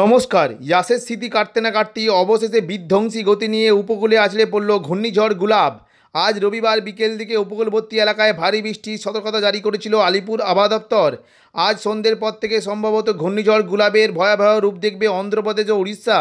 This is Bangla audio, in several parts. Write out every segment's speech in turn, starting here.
নমস্কার ইয়াসের স্মৃতি কাটতে না কাটতেই অবশেষে বিধ্বংসী গতি নিয়ে উপকূলে আছড়ে পড়ল ঘূর্ণিঝড় গুলাব আজ রবিবার বিকেল দিকে উপকূলবর্তী এলাকায় ভারী বৃষ্টির সতর্কতা জারি করেছিল আলিপুর আবাদ দপ্তর আজ সন্ধ্যের পর থেকে সম্ভবত ঘূর্ণিঝড় গুলাবের ভয়াবহ রূপ দেখবে অন্ধ্রপ্রদেশ ও উড়িষ্যা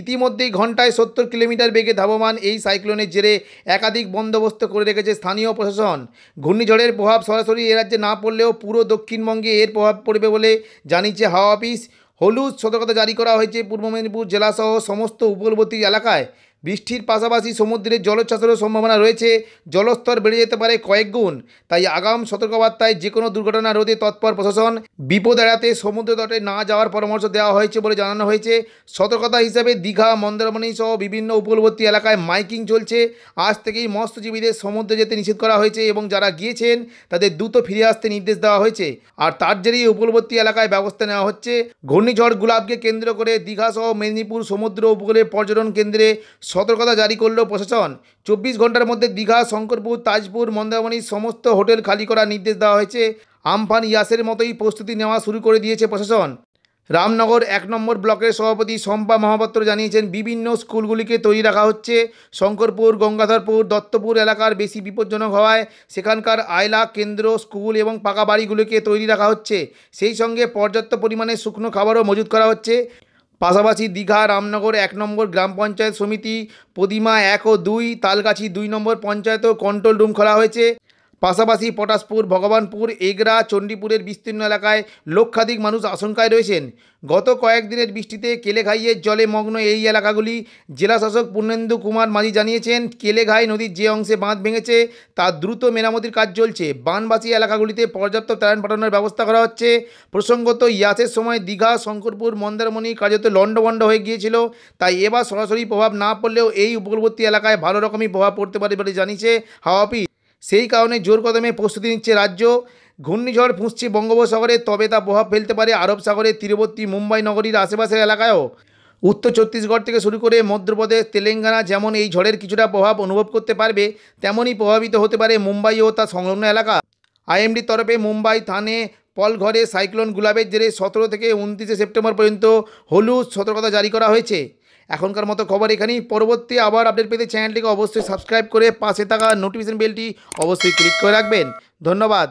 ইতিমধ্যেই ঘণ্টায় সত্তর কিলোমিটার বেগে ধাবমান এই সাইক্লোনের জেরে একাধিক বন্দোবস্ত করে রেখেছে স্থানীয় প্রশাসন ঘূর্ণিঝড়ের প্রভাব সরাসরি এ রাজ্যে না পড়লেও পুরো দক্ষিণবঙ্গে এর প্রভাব পড়বে বলে জানিয়েছে হাওয়া অফিস হলুদ সতর্কতা জারি করা হয়েছে পূর্ব মেদিনীপুর জেলাসহ সমস্ত উপকূলবর্তী এলাকায় বৃষ্টির পাশাপাশি সমুদ্রের জলোচ্ছ্বাসেরও সম্ভাবনা রয়েছে জলস্তর বেড়ে যেতে পারে কয়েক গুণ তাই আগাম সতর্কবার্তায় যে কোনো দুর্ঘটনা রোধে তৎপর প্রশাসন বিপদ এড়াতে সমুদ্র তটে না যাওয়ার পরামর্শ দেওয়া হয়েছে বলে জানানো হয়েছে সতর্কতা হিসেবে দীঘা মন্দারমণি সহ বিভিন্ন উপকূলবর্তী এলাকায় মাইকিং চলছে আজ থেকেই মৎস্যজীবীদের সমুদ্রে যেতে নিষেধ করা হয়েছে এবং যারা গিয়েছেন তাদের দ্রুত ফিরে আসতে নির্দেশ দেওয়া হয়েছে আর তার জেরেই উপকূলবর্তী এলাকায় ব্যবস্থা নেওয়া হচ্ছে ঘূর্ণিঝড় গুলাবকে কেন্দ্র করে দীঘা সহ মেদিনীপুর সমুদ্র উপকূলে পর্যটন কেন্দ্রে সতর্কতা জারি করল প্রশাসন চব্বিশ ঘন্টার মধ্যে দীঘা শঙ্করপুর তাজপুর মন্দারমণি সমস্ত হোটেল খালি করার নির্দেশ দেওয়া হয়েছে আমফান ইয়াসের মতোই প্রস্তুতি নেওয়া শুরু করে দিয়েছে প্রশাসন রামনগর এক নম্বর ব্লকের সভাপতি শম্পা মহাপাত্র জানিয়েছেন বিভিন্ন স্কুলগুলিকে তৈরি রাখা হচ্ছে শঙ্করপুর গঙ্গাধরপুর দত্তপুর এলাকার বেশি বিপজ্জনক হওয়ায় সেখানকার আয়লা কেন্দ্র স্কুল এবং পাকা বাড়িগুলিকে তৈরি রাখা হচ্ছে সেই সঙ্গে পর্যাপ্ত পরিমাণে শুকনো খাবারও মজুত করা হচ্ছে পাশাপাশি দীঘা রামনগর এক নম্বর গ্রাম পঞ্চায়েত সমিতি প্রতিমা এক ও দুই তালগাছি দুই নম্বর পঞ্চায়েতেও কন্ট্রোল রুম খোলা হয়েছে পাশাপাশি পটাশপুর ভগবানপুর এগরা চণ্ডীপুরের বিস্তীর্ণ এলাকায় লক্ষাধিক মানুষ আশঙ্কায় রয়েছেন গত কয়েকদিনের বৃষ্টিতে কেলেঘাইয়ের জলে মগ্ন এই এলাকাগুলি জেলাশাসক পূর্ণেন্দু কুমার মাঝি জানিয়েছেন কেলেঘাই নদীর যে অংশে বাঁধ ভেঙেছে তা দ্রুত মেরামতির কাজ চলছে বানবাসী এলাকাগুলিতে পর্যাপ্ত ত্রাণ পাঠানোর ব্যবস্থা করা হচ্ছে প্রসঙ্গত ইয়াসের সময় দীঘা শঙ্করপুর মন্দারমণি কার্যত লণ্ডভণ্ড হয়ে গিয়েছিল তাই এবার সরাসরি প্রভাব না পড়লেও এই উপকূলবর্তী এলাকায় ভালো রকমই প্রভাব পড়তে পারে বলে জানিয়েছে হাওয়াপি সেই কারণে জোর কদমে প্রস্তুতি নিচ্ছে রাজ্য ঘূর্ণিঝড় পুঁছছে বঙ্গোপসাগরে তবে তা প্রভাব ফেলতে পারে আরব সাগরের তীরবর্তী মুম্বাই নগরীর আশেপাশের এলাকায়ও উত্তর ছত্তিশগড় থেকে শুরু করে মধ্যপ্রদেশ তেলেঙ্গানা যেমন এই ঝড়ের কিছুটা প্রভাব অনুভব করতে পারবে তেমনই প্রভাবিত হতে পারে মুম্বাই ও তার সংলগ্ন এলাকা আইএমডির তরফে মুম্বাই থানে পলঘরে সাইক্লোন গুলাবের জেরে সতেরো থেকে উনত্রিশে সেপ্টেম্বর পর্যন্ত হলুদ সতর্কতা জারি করা হয়েছে এখনকার মতো খবর এখানেই পরবর্তী আবার আপডেট পেতে চ্যানেলটিকে অবশ্যই সাবস্ক্রাইব করে পাশে থাকা নোটিফিকেশন বেলটি অবশ্যই ক্লিক করে রাখবেন ধন্যবাদ